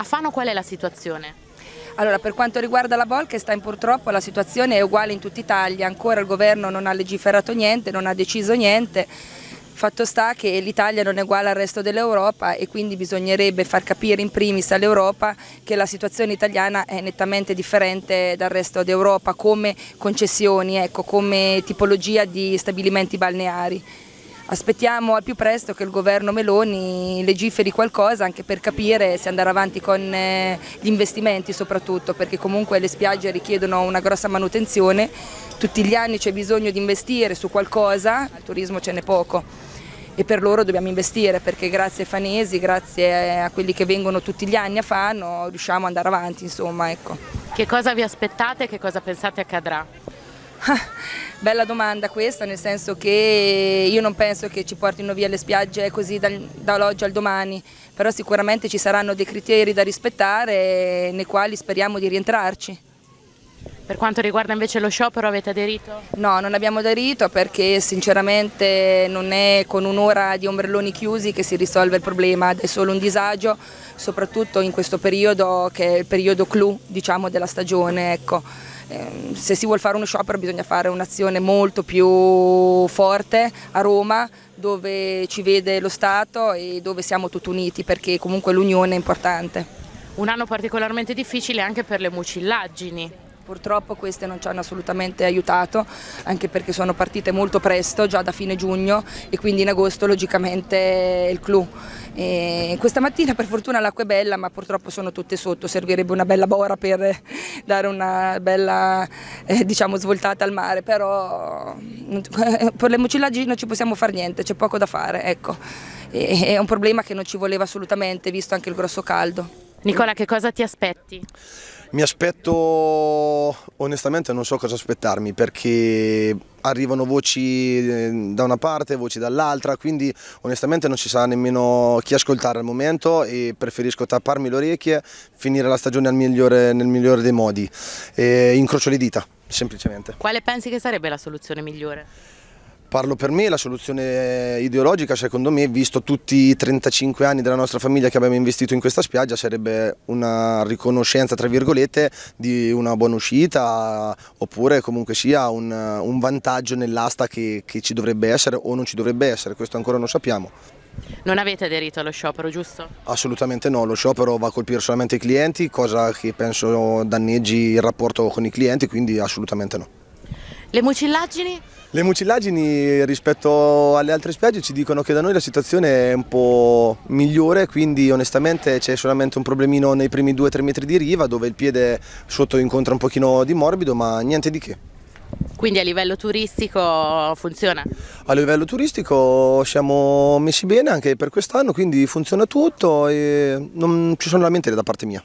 A Fano qual è la situazione? Allora, per quanto riguarda la Bolkestein purtroppo la situazione è uguale in tutta Italia, ancora il governo non ha legiferato niente, non ha deciso niente, fatto sta che l'Italia non è uguale al resto dell'Europa e quindi bisognerebbe far capire in primis all'Europa che la situazione italiana è nettamente differente dal resto d'Europa come concessioni, ecco, come tipologia di stabilimenti balneari aspettiamo al più presto che il governo Meloni legiferi qualcosa anche per capire se andare avanti con eh, gli investimenti soprattutto perché comunque le spiagge richiedono una grossa manutenzione, tutti gli anni c'è bisogno di investire su qualcosa, al turismo ce n'è poco e per loro dobbiamo investire perché grazie ai fanesi, grazie eh, a quelli che vengono tutti gli anni a Fano riusciamo ad andare avanti insomma ecco. Che cosa vi aspettate e che cosa pensate accadrà? Ah, bella domanda questa, nel senso che io non penso che ci portino via le spiagge così dall'oggi al domani, però sicuramente ci saranno dei criteri da rispettare nei quali speriamo di rientrarci. Per quanto riguarda invece lo sciopero avete aderito? No, non abbiamo aderito perché sinceramente non è con un'ora di ombrelloni chiusi che si risolve il problema, è solo un disagio, soprattutto in questo periodo che è il periodo clou diciamo, della stagione. Ecco. Ehm, se si vuole fare uno sciopero bisogna fare un'azione molto più forte a Roma dove ci vede lo Stato e dove siamo tutti uniti perché comunque l'unione è importante. Un anno particolarmente difficile anche per le mucillaggini. Purtroppo queste non ci hanno assolutamente aiutato, anche perché sono partite molto presto, già da fine giugno e quindi in agosto logicamente il clou. E questa mattina per fortuna l'acqua è bella, ma purtroppo sono tutte sotto, servirebbe una bella bora per dare una bella eh, diciamo, svoltata al mare, però eh, per le mucillagini non ci possiamo fare niente, c'è poco da fare, ecco. E, è un problema che non ci voleva assolutamente, visto anche il grosso caldo. Nicola, che cosa ti aspetti? Mi aspetto, onestamente non so cosa aspettarmi perché arrivano voci eh, da una parte, voci dall'altra, quindi onestamente non ci sa nemmeno chi ascoltare al momento e preferisco tapparmi le orecchie, finire la stagione migliore, nel migliore dei modi. E incrocio le dita, semplicemente. Quale pensi che sarebbe la soluzione migliore? Parlo per me, la soluzione ideologica secondo me, visto tutti i 35 anni della nostra famiglia che abbiamo investito in questa spiaggia, sarebbe una riconoscenza, tra virgolette, di una buona uscita oppure comunque sia un, un vantaggio nell'asta che, che ci dovrebbe essere o non ci dovrebbe essere, questo ancora non sappiamo. Non avete aderito allo sciopero, giusto? Assolutamente no, lo sciopero va a colpire solamente i clienti, cosa che penso danneggi il rapporto con i clienti, quindi assolutamente no. Le mucillaggini? Le mucillaggini rispetto alle altre spiagge ci dicono che da noi la situazione è un po' migliore, quindi onestamente c'è solamente un problemino nei primi 2-3 metri di riva dove il piede sotto incontra un pochino di morbido, ma niente di che. Quindi a livello turistico funziona? A livello turistico siamo messi bene anche per quest'anno, quindi funziona tutto e non ci sono lamentele da parte mia.